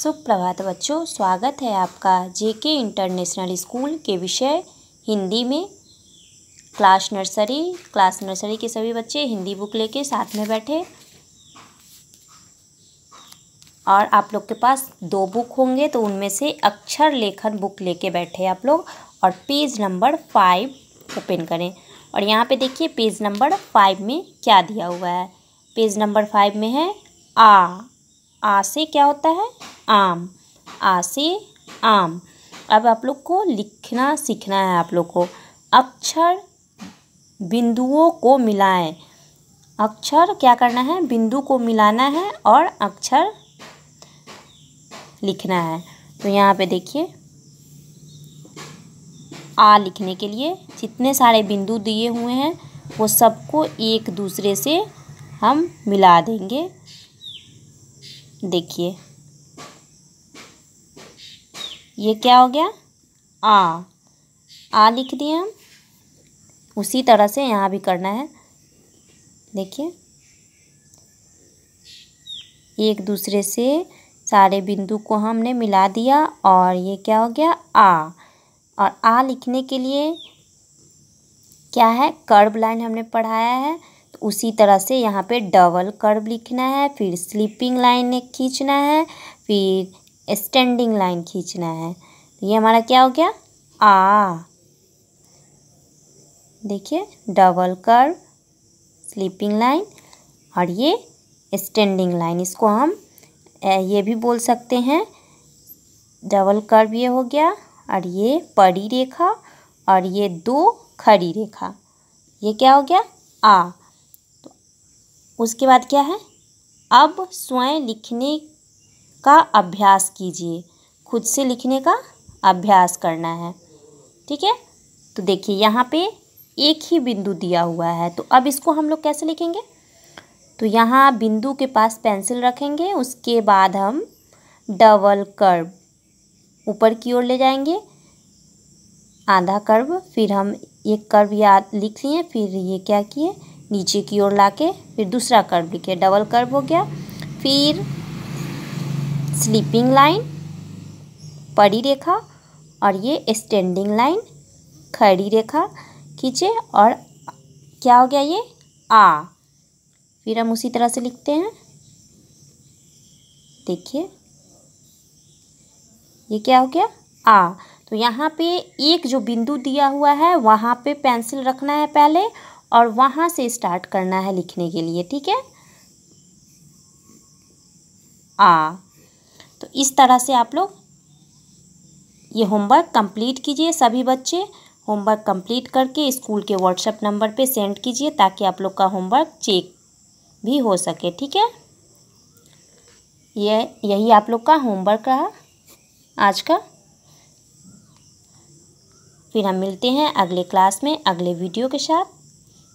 सुप्रभात बच्चों स्वागत है आपका जेके इंटरनेशनल स्कूल के विषय हिंदी में क्लास नर्सरी क्लास नर्सरी के सभी बच्चे हिंदी बुक लेके साथ में बैठे और आप लोग के पास दो बुक होंगे तो उनमें से अक्षर लेखन बुक लेके बैठे आप लोग और पेज नंबर फाइव ओपन करें और यहाँ पे देखिए पेज नंबर फाइव में क्या दिया हुआ है पेज नंबर फाइव में है आ आ से क्या होता है आम आ से आम अब आप लोग को लिखना सीखना है आप लोग को अक्षर बिंदुओं को मिलाएं अक्षर क्या करना है बिंदु को मिलाना है और अक्षर लिखना है तो यहाँ पे देखिए आ लिखने के लिए जितने सारे बिंदु दिए हुए हैं वो सबको एक दूसरे से हम मिला देंगे देखिए ये क्या हो गया आ आ लिख दिए हम उसी तरह से यहाँ भी करना है देखिए एक दूसरे से सारे बिंदु को हमने मिला दिया और ये क्या हो गया आ और आ लिखने के लिए क्या है कर्व लाइन हमने पढ़ाया है उसी तरह से यहाँ पे डबल कर्व लिखना है फिर स्लीपिंग लाइन खींचना है फिर स्टैंडिंग लाइन खींचना है तो ये हमारा क्या हो गया आ देखिए डबल कर्व स्लीपिंग लाइन और ये स्टैंडिंग लाइन इसको हम ये भी बोल सकते हैं डबल कर्व ये हो गया और ये परी रेखा और ये दो खड़ी रेखा ये क्या हो गया आ उसके बाद क्या है अब स्वयं लिखने का अभ्यास कीजिए खुद से लिखने का अभ्यास करना है ठीक है तो देखिए यहाँ पे एक ही बिंदु दिया हुआ है तो अब इसको हम लोग कैसे लिखेंगे तो यहाँ बिंदु के पास पेंसिल रखेंगे उसके बाद हम डबल कर्व ऊपर की ओर ले जाएंगे आधा कर्व फिर हम एक कर्व याद लिख लिए फिर ये क्या किए नीचे की ओर लाके फिर दूसरा कर्व लिखे डबल कर्व हो गया फिर स्लीपिंग लाइन पड़ी रेखा और ये स्टैंडिंग लाइन खड़ी रेखा खींचे और क्या हो गया ये आ फिर हम उसी तरह से लिखते हैं देखिए ये क्या हो गया आ तो यहाँ पे एक जो बिंदु दिया हुआ है वहाँ पे पेंसिल रखना है पहले और वहाँ से स्टार्ट करना है लिखने के लिए ठीक है आ तो इस तरह से आप लोग ये होमवर्क कंप्लीट कीजिए सभी बच्चे होमवर्क कंप्लीट करके स्कूल के व्हाट्सएप नंबर पे सेंड कीजिए ताकि आप लोग का होमवर्क चेक भी हो सके ठीक है ये यही आप लोग का होमवर्क रहा आज का फिर हम मिलते हैं अगले क्लास में अगले वीडियो के साथ